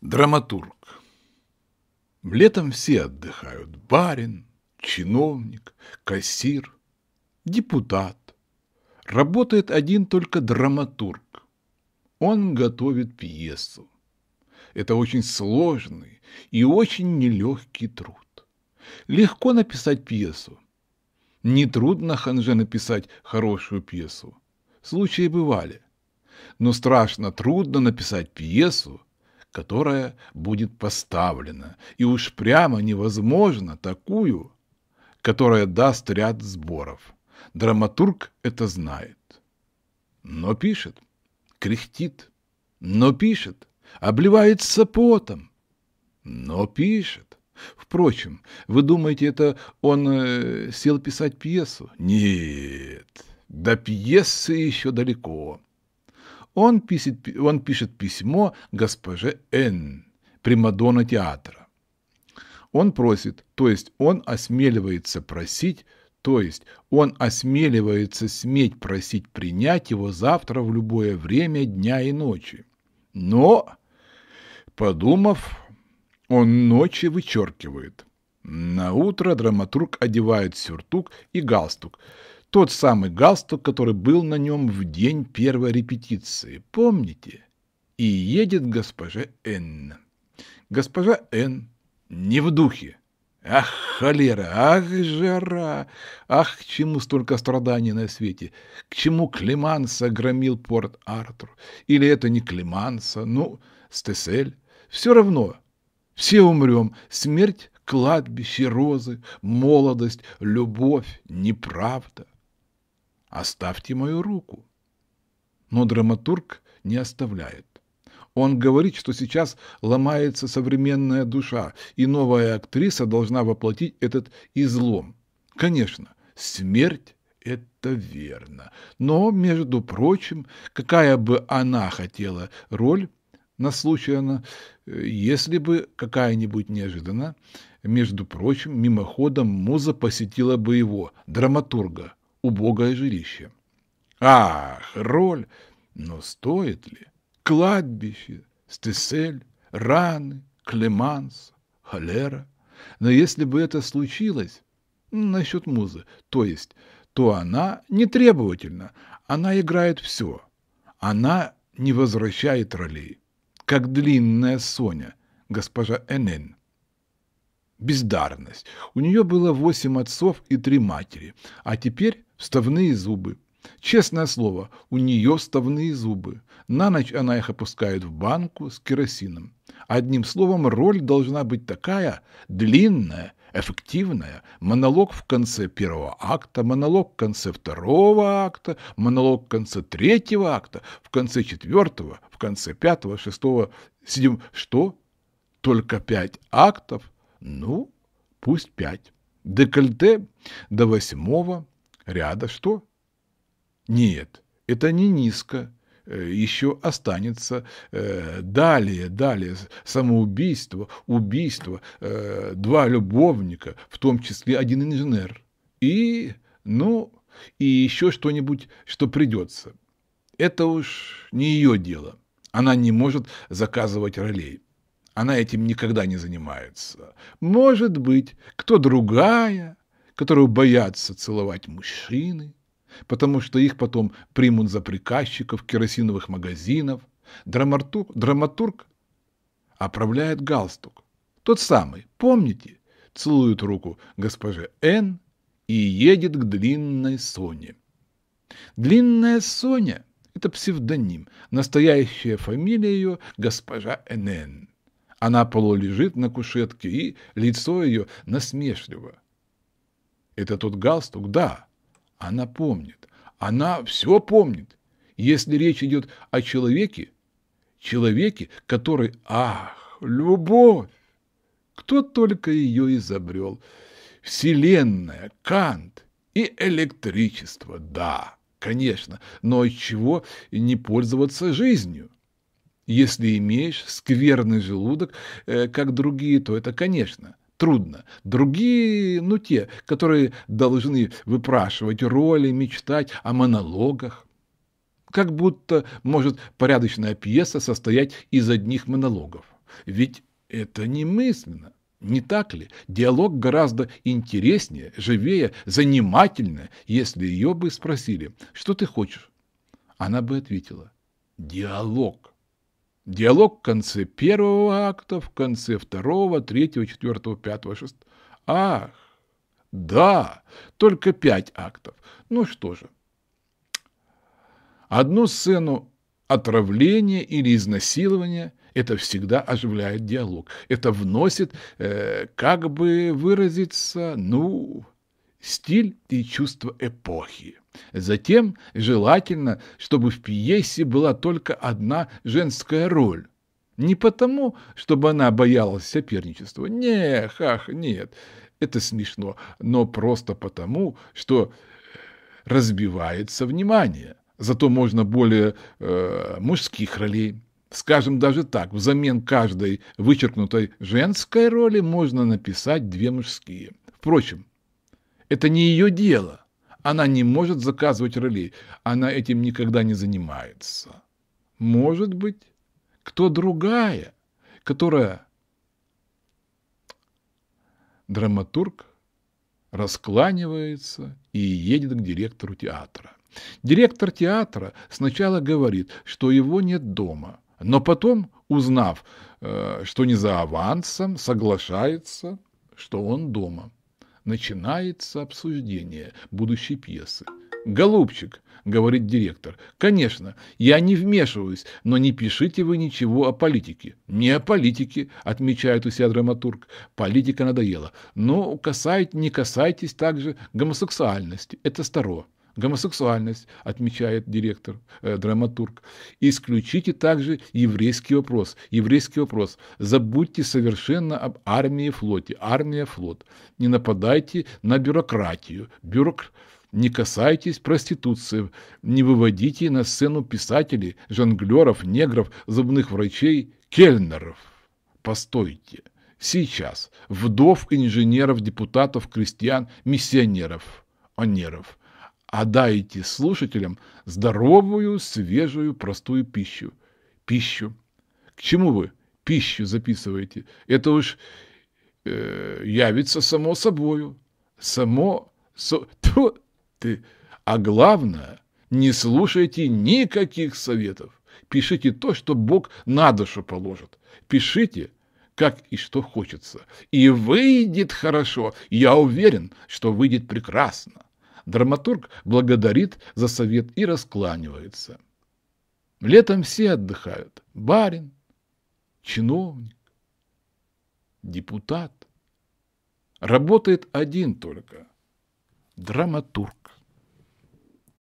Драматург. Летом все отдыхают. Барин, чиновник, кассир, депутат. Работает один только драматург. Он готовит пьесу. Это очень сложный и очень нелегкий труд. Легко написать пьесу. Нетрудно ханже написать хорошую пьесу. Случаи бывали. Но страшно трудно написать пьесу, которая будет поставлена, и уж прямо невозможно такую, которая даст ряд сборов. Драматург это знает. Но пишет, кряхтит, но пишет, обливается потом, но пишет. Впрочем, вы думаете, это он э, сел писать пьесу? Нет, до пьесы еще далеко он пишет, он пишет письмо госпоже Н, примадонна театра. Он просит, то есть он осмеливается просить, то есть он осмеливается сметь просить принять его завтра в любое время дня и ночи. Но, подумав, он ночи вычеркивает. На утро драматург одевает сюртук и галстук, тот самый галстук, который был на нем в день первой репетиции. Помните? И едет госпожа Н. Госпожа Н не в духе. Ах, холера, ах, жара, ах, к чему столько страданий на свете, к чему Климанса громил порт Артур, или это не Климанса, ну, Стесель, все равно, все умрем, смерть, кладбище, розы, молодость, любовь, неправда. Оставьте мою руку. Но драматург не оставляет. Он говорит, что сейчас ломается современная душа, и новая актриса должна воплотить этот излом. Конечно, смерть – это верно. Но, между прочим, какая бы она хотела роль, на случай она, если бы какая-нибудь неожиданно, между прочим, мимоходом муза посетила бы его, драматурга – убогое жилище. Ах, роль! Но стоит ли? Кладбище, Стесель, раны, Клеманс, холера. Но если бы это случилось, насчет музы, то есть, то она не требовательна, она играет все. Она не возвращает ролей, как длинная Соня, госпожа Энен бездарность. У нее было восемь отцов и три матери, а теперь вставные зубы. Честное слово, у нее вставные зубы. На ночь она их опускает в банку с керосином. Одним словом, роль должна быть такая длинная, эффективная. Монолог в конце первого акта, монолог в конце второго акта, монолог в конце третьего акта, в конце четвертого, в конце пятого, шестого, седьмого. Что? Только пять актов – ну, пусть пять. Декольте до восьмого ряда что? Нет, это не низко. Э, еще останется э, далее, далее самоубийство, убийство, э, два любовника, в том числе один инженер. И, ну, и еще что-нибудь, что придется. Это уж не ее дело. Она не может заказывать ролей она этим никогда не занимается. Может быть, кто другая, которую боятся целовать мужчины, потому что их потом примут за приказчиков керосиновых магазинов. Драматург, драматург оправляет галстук. Тот самый, помните? Целует руку госпоже Н и едет к длинной Соне. Длинная Соня – это псевдоним, настоящая фамилия ее госпожа НН. Она полулежит на кушетке, и лицо ее насмешливо. Это тот галстук? Да. Она помнит. Она все помнит. Если речь идет о человеке, человеке, который... Ах, любовь! Кто только ее изобрел. Вселенная, Кант и электричество, да, конечно, но от чего не пользоваться жизнью? Если имеешь скверный желудок, э, как другие, то это, конечно, трудно. Другие, ну те, которые должны выпрашивать роли, мечтать о монологах. Как будто может порядочная пьеса состоять из одних монологов. Ведь это немысленно. Не так ли? Диалог гораздо интереснее, живее, занимательнее, если ее бы спросили, что ты хочешь? Она бы ответила, диалог. Диалог в конце первого акта, в конце второго, третьего, четвертого, пятого, шестого. Ах, да, только пять актов. Ну что же. Одну сцену отравления или изнасилования это всегда оживляет диалог. Это вносит, э, как бы выразиться, ну, стиль и чувство эпохи. Затем желательно, чтобы в пьесе была только одна женская роль. Не потому, чтобы она боялась соперничества. Не, хах, нет, это смешно, но просто потому, что разбивается внимание. Зато можно более э, мужских ролей. Скажем даже так, взамен каждой вычеркнутой женской роли можно написать две мужские. Впрочем, это не ее дело. Она не может заказывать роли. Она этим никогда не занимается. Может быть, кто другая, которая... Драматург раскланивается и едет к директору театра. Директор театра сначала говорит, что его нет дома, но потом, узнав, э, что не за авансом, соглашается, что он дома. Начинается обсуждение будущей пьесы. «Голубчик», — говорит директор, — «конечно, я не вмешиваюсь, но не пишите вы ничего о политике». «Не о политике», — отмечает у себя драматург. «Политика надоела. Но «Ну, касайтесь не касайтесь также гомосексуальности. Это старо» гомосексуальность, отмечает директор, э, драматург. Исключите также еврейский вопрос. Еврейский вопрос. Забудьте совершенно об армии и флоте. Армия, флот. Не нападайте на бюрократию. Бюрок... Не касайтесь проституции, не выводите на сцену писателей, жонглеров, негров, зубных врачей, кельнеров. Постойте. Сейчас вдов инженеров, депутатов, крестьян, миссионеров, онеров а дайте слушателям здоровую, свежую, простую пищу. Пищу. К чему вы пищу записываете? Это уж э, явится само собою. Само... Со, тьфу, ты. А главное, не слушайте никаких советов. Пишите то, что Бог на душу положит. Пишите, как и что хочется. И выйдет хорошо. Я уверен, что выйдет прекрасно. Драматург благодарит за совет и раскланивается. Летом все отдыхают. Барин, чиновник, депутат. Работает один только – драматург.